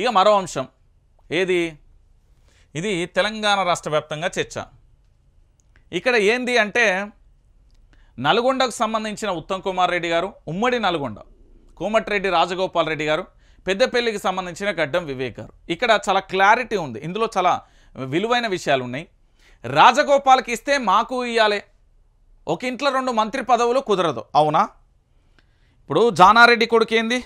ఇక మరో అంశం ఏది ఇది తెలంగాణ రాష్ట్ర వ్యాప్తంగా చర్చ ఇక్కడ ఏంది అంటే నల్గొండకు సంబంధించిన ఉత్తమ్ కుమార్ రెడ్డి గారు ఉమ్మడి నల్గొండ కోమటిరెడ్డి రాజగోపాల్ రెడ్డి గారు పెద్దపల్లికి సంబంధించిన గడ్డం వివేక్ గారు ఇక్కడ చాలా క్లారిటీ ఉంది ఇందులో చాలా విలువైన విషయాలు ఉన్నాయి రాజగోపాల్కి ఇస్తే మాకు ఇవ్వాలి ఒక ఇంట్లో రెండు మంత్రి పదవులు కుదరదు అవునా ఇప్పుడు జానారెడ్డి కొడుకు ఏంది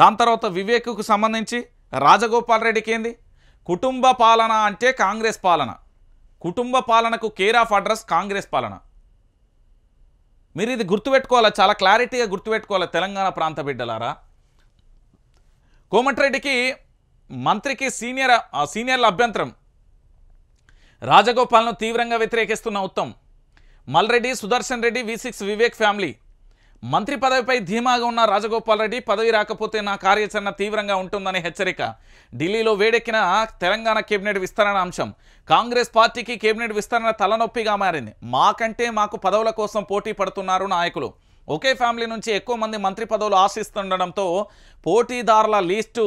దాని తర్వాత వివేక్కు సంబంధించి రాజగోపాల్ రెడ్డికి ఏంది కుటుంబ పాలన అంటే కాంగ్రెస్ పాలన కుటుంబ పాలనకు కేర్ ఆఫ్ అడ్రస్ కాంగ్రెస్ పాలన మీరు ఇది గుర్తుపెట్టుకోవాలా చాలా క్లారిటీగా గుర్తుపెట్టుకోవాలి తెలంగాణ ప్రాంత బిడ్డలారా కోమటిరెడ్డికి మంత్రికి సీనియర్ సీనియర్ల అభ్యంతరం రాజగోపాల్ను తీవ్రంగా వ్యతిరేకిస్తున్న Uttam Malreddy Sudarshan Reddy V six Vivek family మంత్రి పదవిపై ధీమాగా ఉన్న రాజగోపాల్ రెడ్డి పదవి రాకపోతే నా కార్యాచరణ తీవ్రంగా ఉంటుందనే హెచ్చరిక ఢిల్లీలో వేడెక్కిన తెలంగాణ కేబినెట్ విస్తరణ అంశం కాంగ్రెస్ పార్టీకి కేబినెట్ విస్తరణ తలనొప్పిగా మారింది మాకంటే మాకు పదవుల కోసం పోటీ పడుతున్నారు నాయకులు ఒకే ఫ్యామిలీ నుంచి ఎక్కువ మంది మంత్రి పదవులు ఆశిస్తుండడంతో పోటీదారుల లీస్టు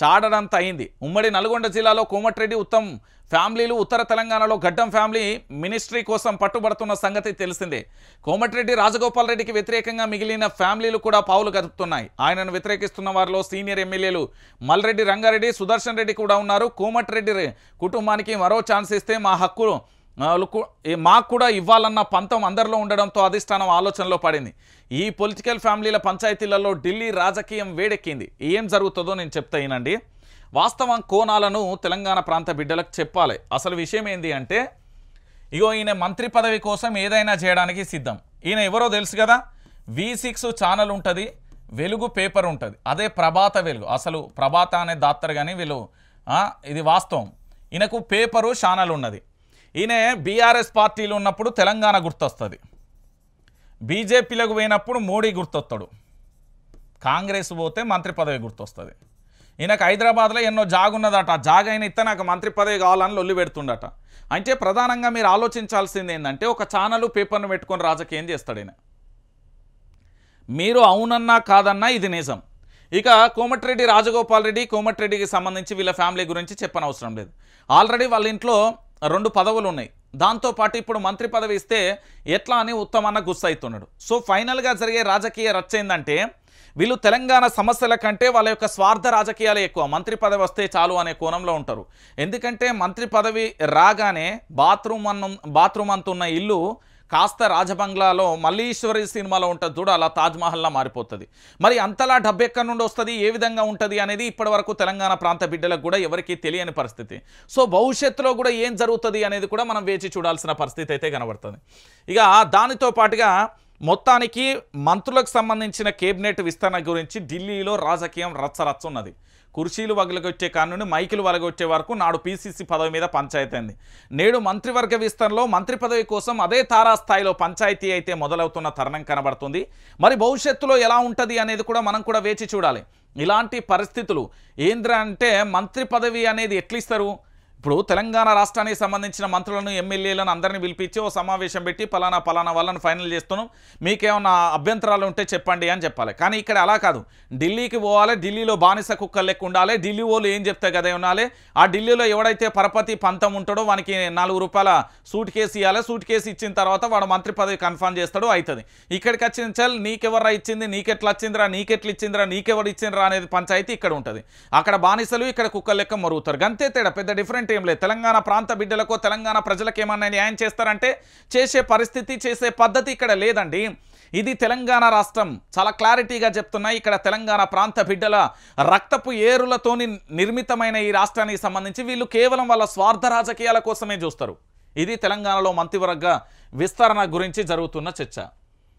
చాడడంత అయింది ఉమ్మడి నల్గొండ జిల్లాలో కోమటిరెడ్డి ఉత్తమ్ ఫ్యామిలీలు ఉత్తర తెలంగాణలో గడ్డం ఫ్యామిలీ మినిస్ట్రీ కోసం పట్టుబడుతున్న సంగతి తెలిసిందే కోమటిరెడ్డి రాజగోపాల్ రెడ్డికి వ్యతిరేకంగా మిగిలిన ఫ్యామిలీలు కూడా పావులు గదుపుతున్నాయి ఆయనను వ్యతిరేకిస్తున్న వారిలో సీనియర్ ఎమ్మెల్యేలు మల్రెడ్డి రంగారెడ్డి సుదర్శన్ రెడ్డి కూడా ఉన్నారు కోమటిరెడ్డి కుటుంబానికి మరో ఛాన్స్ ఇస్తే మా హక్కు మాకు కూడా ఇవ్వాలన్న పంతం అందరిలో ఉండడంతో అధిష్టానం ఆలోచనలో పడింది ఈ పొలిటికల్ ఫ్యామిలీల పంచాయతీలలో ఢిల్లీ రాజకీయం వేడెక్కింది ఏం జరుగుతుందో నేను చెప్తాయినండి వాస్తవం కోణాలను తెలంగాణ ప్రాంత బిడ్డలకు చెప్పాలి అసలు విషయం ఏంది అంటే ఇగో ఈయన మంత్రి పదవి కోసం ఏదైనా చేయడానికి సిద్ధం ఈయన ఎవరో తెలుసు కదా వి సిక్స్ ఛానల్ ఉంటుంది వెలుగు పేపర్ ఉంటుంది అదే ప్రభాత వెలుగు అసలు ప్రభాత అనే దాత్తరు కానీ వీళ్ళు ఇది వాస్తవం ఈయనకు పేపరు ఛానల్ ఉన్నది ఈయన బీఆర్ఎస్ పార్టీలు ఉన్నప్పుడు తెలంగాణ గుర్తొస్తుంది బీజేపీలకు పోయినప్పుడు మోడీ గుర్తొస్తాడు కాంగ్రెస్ పోతే మంత్రి పదవి గుర్తొస్తుంది ఈయనకు హైదరాబాద్లో ఎన్నో జాగున్నదట జాగ్ అయిన ఇత్త నాకు మంత్రి పదవి కావాలని లొల్లి పెడుతుండట అంటే ప్రధానంగా మీరు ఆలోచించాల్సింది ఏంటంటే ఒక ఛానల్ పేపర్ను పెట్టుకొని రాజకీయం చేస్తాడు ఈయన మీరు అవునన్నా కాదన్నా ఇది నిజం ఇక కోమటిరెడ్డి రాజగోపాల్ రెడ్డి కోమటిరెడ్డికి సంబంధించి వీళ్ళ ఫ్యామిలీ గురించి చెప్పనవసరం లేదు ఆల్రెడీ వాళ్ళ ఇంట్లో రెండు పదవులు ఉన్నాయి దాంతోపాటు ఇప్పుడు మంత్రి పదవి ఇస్తే ఎట్లా అని ఉత్తమన్న గుస్సైతున్నాడు సో ఫైనల్గా జరిగే రాజకీయ రచ్చ ఏంటంటే వీళ్ళు తెలంగాణ సమస్యల కంటే వాళ్ళ యొక్క స్వార్థ రాజకీయాలే ఎక్కువ మంత్రి పదవి వస్తే చాలు అనే కోణంలో ఉంటారు ఎందుకంటే మంత్రి పదవి రాగానే బాత్రూమ్ అన్న బాత్రూమ్ అంతున్న ఇల్లు కాస్త రాజబంగ్లాలో మల్లీశ్వరి సినిమాలో ఉంటుంది చూడు అలా తాజ్మహల్లా మారిపోతుంది మరి అంతలా డబ్బు ఎక్కడి నుండి వస్తుంది ఏ విధంగా ఉంటుంది అనేది ఇప్పటివరకు తెలంగాణ ప్రాంత బిడ్డలకు కూడా ఎవరికీ తెలియని పరిస్థితి సో భవిష్యత్తులో కూడా ఏం జరుగుతుంది అనేది కూడా మనం వేచి చూడాల్సిన పరిస్థితి అయితే కనబడుతుంది ఇక దానితో పాటుగా మొత్తానికి మంత్రులకు సంబంధించిన కేబినెట్ విస్తరణ గురించి ఢిల్లీలో రాజకీయం రచ్చరచ్చ ఉన్నది కుర్చీలు వగలగొచ్చే కానుండి మైకులు వలగొచ్చే వరకు నాడు పీసీసీ పదవి మీద పంచాయతీ అయింది నేడు మంత్రివర్గ విస్తరణలో మంత్రి పదవి కోసం అదే తారాస్థాయిలో పంచాయతీ అయితే మొదలవుతున్న తరుణం కనబడుతుంది మరి భవిష్యత్తులో ఎలా ఉంటుంది అనేది కూడా మనం కూడా వేచి చూడాలి ఇలాంటి పరిస్థితులు ఏంద్ర అంటే మంత్రి పదవి అనేది ఎట్లిస్తారు ఇప్పుడు తెలంగాణ రాష్ట్రానికి సంబంధించిన మంత్రులను ఎమ్మెల్యేలను అందరినీ పిలిపించి ఓ సమావేశం పెట్టి పలానా పలానా వాళ్ళని ఫైనల్ చేస్తున్నాం మీకేమన్నా అభ్యంతరాలు ఉంటే చెప్పండి అని చెప్పాలి కానీ ఇక్కడ అలా కాదు ఢిల్లీకి పోవాలి ఢిల్లీలో బానిస కుక్కలు లెక్క ఉండాలి ఢిల్లీ వాళ్ళు ఏం చెప్తే కదా ఉండాలి ఆ ఢిల్లీలో ఎవడైతే పరపతి పంతం ఉంటాడో వానికి నాలుగు రూపాయల సూట్ కేసు ఇవ్వాలి సూట్ కేసు ఇచ్చిన తర్వాత వాడు మంత్రి పదవి కన్ఫర్మ్ చేస్తాడు అవుతుంది ఇక్కడికి వచ్చిన చల్ నీకెవర్రా ఇచ్చింది నీకెట్లా వచ్చిందిరా నీకెట్లు ఇచ్చిందిరా నీకెవరు ఇచ్చిందిరా అనేది పంచాయతీ ఇక్కడ ఉంటుంది అక్కడ బానిసలు ఇక్కడ కుక్కలు లెక్క మరుగుతారు గంతే తేడా పెద్ద డిఫరెంట్ అంటే ఏం లేదు తెలంగాణ ప్రాంత బిడ్డలకు తెలంగాణ ప్రజలకు ఏమన్నా న్యాయం చేస్తారంటే చేసే పరిస్థితి చేసే పద్ధతి ఇక్కడ లేదండి ఇది తెలంగాణ రాష్ట్రం చాలా క్లారిటీగా చెప్తున్నాయి ఇక్కడ తెలంగాణ ప్రాంత బిడ్డల రక్తపు ఏరులతోని నిర్మితమైన ఈ రాష్ట్రానికి సంబంధించి వీళ్ళు కేవలం వాళ్ళ స్వార్థ రాజకీయాల కోసమే చూస్తారు ఇది తెలంగాణలో మంత్రివర్గ విస్తరణ గురించి జరుగుతున్న చర్చ